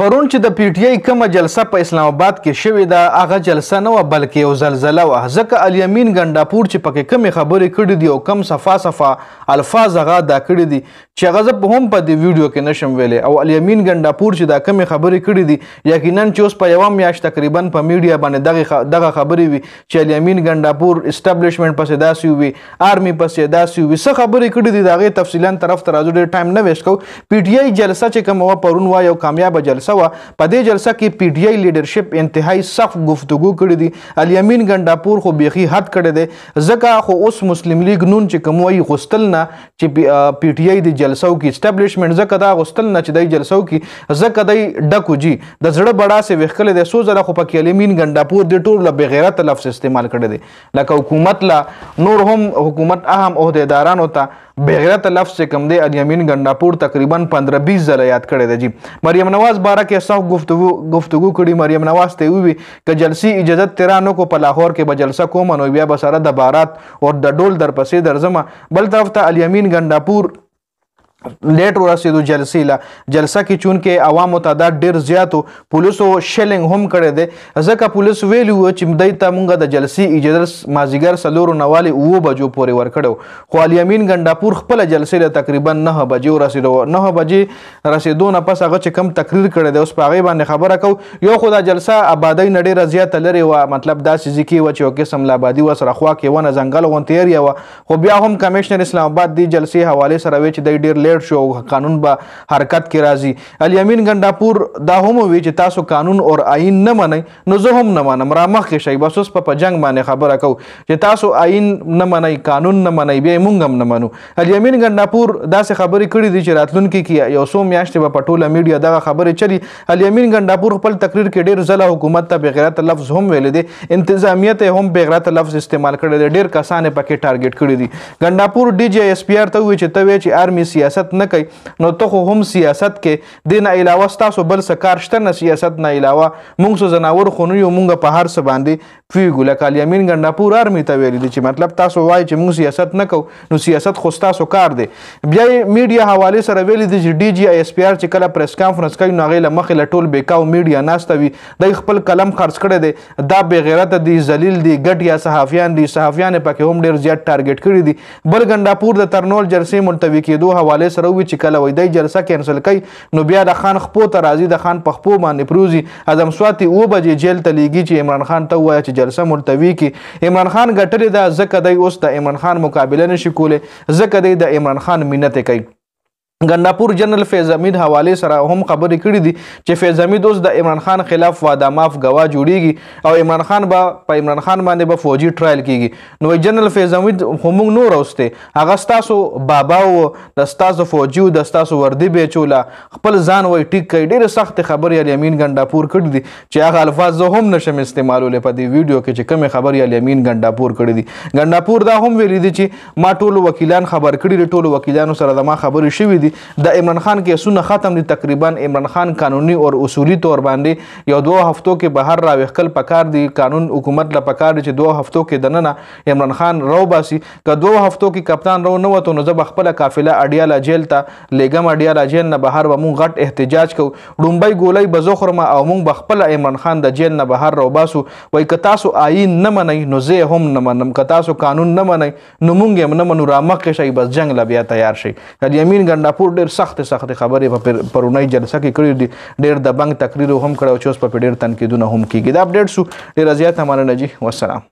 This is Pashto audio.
پرون چې د پی ټی آی کومه جلسه په اسلام آباد کې شوې ده هغه جلسه نه و بلکې یو زلزله و ځکه الیمین ګنډاپور چې پکې کمی خبرې کړې دي او کم صفا صفا الفاظ هغه دا کړې دي چې هغه زه هم په دې ویډیو کې نشم ویلې او الیمین ګنډاپور چې دا کمی خبرې کړې دي یقینا چې اوس په یوه میاشت تقریبا په میډیا باندې دغه خبرې وي چې الیمین ګنډاپور اسټابلیشمنټ پسې داسې وي آرمی پسې داسې وي څه خبرې کړې دي د هغې تفصیلا طرف ته راځو ډېر ټایم نه ویسټ کوو پی ټی آی جلسه چې کومه وه پرون وه یو کامیابه جلسه جلسه و په دې جلسه کې پی ټی آی لیډرشپ انتهایی سخت گفتگو کړې دي الیمین ګنڈاپور خو بیخي حد کړی دی ځکه خو اوس مسلم لیگ نون چې کوموي غوستل نه چې پی ټی آی د جلسو کې اسټابلیشمنت ځکه دا غوستل نه چې د جلسو کې ځکه دای ډکو جی د زړه بڑا سه وخل د سو زره خو پکې الیمین ګنڈاپور د ټول له بغیرت لفظ استعمال کړی دی لکه حکومت لا نور هم حکومت اهم عہدیدارانو ته بغیرت لفظ څخه کم دی الیمین ګنڈاپور تقریبا 15 20 ځله یاد کړی دی جی مریم نواز بار باره کې سخت گفتگو گفتگو کړي مریم نواز ته وی ک جلسي اجازه تیرا نو کو په لاهور کې به جلسه کوم نو بیا به سره د بارات او د ډول در پسې درځم بل طرف ته الیمین ګنداپور لیټ ورسېدو جلسې له جلسه کې چون کې عوامو تعداد ډېر زیاتو پولیسو شیلینګ هم کړی دی ځکه پولیس ویلي و چې دی ته مونږ د جلسې اجازه مازیګر څلورو نه والي اوو بجو پورې ورکړو خو الیمین ګنډاپور خپله جلسې له تقریبا نه بجې ورسېدو نه بجې رسېدو نه پس هغه چې کم تقریر کړی دی اوس په هغې باندې خبره کوو یو خو دا جلسه آبادۍ نه ډېره زیاته لرې وه مطلب داسې ځکې وه چې یو قسم له آبادي وه سره خوا کې ونه ځنګل غوندې ایریا وه خو بیا هم کمیشنر اسلام آباد دې جلسې حوالې سره وی چې دی ډېر ډیر شو او قانون به حرکت کې راځي الیمین ګنڈاپور دا هم وی چې تاسو قانون او آئین نه منئ نو زه هم نه منم را مخکې شئ بس اوس په جنگ باندې خبره کوو چې تاسو آئین نه منئ قانون نه منئ بیا موږ هم نه منو الیمین ګنڈاپور داسې خبرې کړې دي چې راتلونکي کې یو څو میاشتې به په ټوله میډیا دغه خبرې چلی الیمین ګنڈاپور خپل تقریر کې ډیر ځله حکومت ته بغیرت لفظ هم ویل دي انتظامیت هم بغیرت لفظ استعمال کړی دی ډیر کسان پکې ټارګټ کړی دي ګنڈاپور ډي جی اس پی آر ته وی چې ته وی چې آرمی سیاست سیاست نه کوي نو ته هم سیاست کې دین علاوه تاسو بل څه کار شته نه سیاست نه علاوه موږ څه زناور خونو یو موږ په هر څه باندې پیګو لکه الیمین ګنډاپور ارمی ته ویل دي چې مطلب تاسو وایي چې موږ سیاست نه کوو نو سیاست خو تاسو کار دی بیا میډیا حواله سره ویل دي چې ډي جی ای اس پی ار چې کله پریس کانفرنس کوي نو هغه لمخې لټول بیکاو میډیا ناستوي د خپل کلم خرڅ کړي دي دا بې غیرت دي ذلیل دي ګټ یا صحافیان دي صحافیان پکې هم ډیر زیات ټارګټ کړی دي بل ګنډاپور د ترنول جرسي ملتوي کېدو حواله ملګری سره وي چې کله وای دی جلسه کینسل کړي نو بیا د خان خپو ته راځي د خان په خپو باندې پروزي اعظم سواتي او بجې جیل ته لیږي چې عمران خان ته وایي چې جلسه ملتوي کړي عمران خان ګټلې ده ځکه دی اوس د عمران خان مقابله نشي کولی ځکه دی د عمران خان مینت کوي ګناپور جنرال فیض حمید حواله سره هم خبرې کړې دي چې فیض حمید اوس د عمران خان خلاف وعده معاف گواه جوړیږي او عمران خان به په عمران خان باندې به با فوجي ټرایل کیږي نو جنرال فیض حمید هم نور اوسته هغه ستاسو بابا او د ستاسو فوجي او د ستاسو وردی بیچولا خپل ځان وای ټیک کړي ډېر سخت خبرې ال یمین ګناپور کړې دي چې هغه الفاظ زه هم نشم استعمالولې په دې ویډیو کې چې کومه خبرې ال یمین ګناپور کړې دي ګناپور دا هم ویلي دي چې ما ټول وکیلان خبر کړي ټول وکیلانو سره د ما خبرې شوې دي دي د عمران خان کیسونه ختم دي تقریبا عمران خان قانوني او اصولي تور باندې یو دوه هفتو کې بهر راوخل پکار دي قانون حکومت لا پکار دي چې دوه هفتو کې دننه عمران خان رو باسي که دوه هفتو کې کپتان رو نه وته نو زب خپل قافله اډیاله جیل ته لګم اډیاله جیل نه بهر و مونږ غټ احتجاج کو ډومبای ګولۍ بزخرمه او مونږ بخپل عمران خان د جیل نه بهر رو باسو وای که تاسو آئین نه منئ نو زه هم نه منم که تاسو قانون نه منئ نو مونږ هم نه منو را مخکې شئ بس جنګ لا بیا تیار شئ که د یمین ګنډا راپور ډېر سخت سخت خبرې په پرونی جلسه کې کړې دي ډېر د بنګ تقریر هم کړو چې اوس په ډېر تنقیدونه هم کیږي دا اپډیټ شو ډېر زیات مننه جی والسلام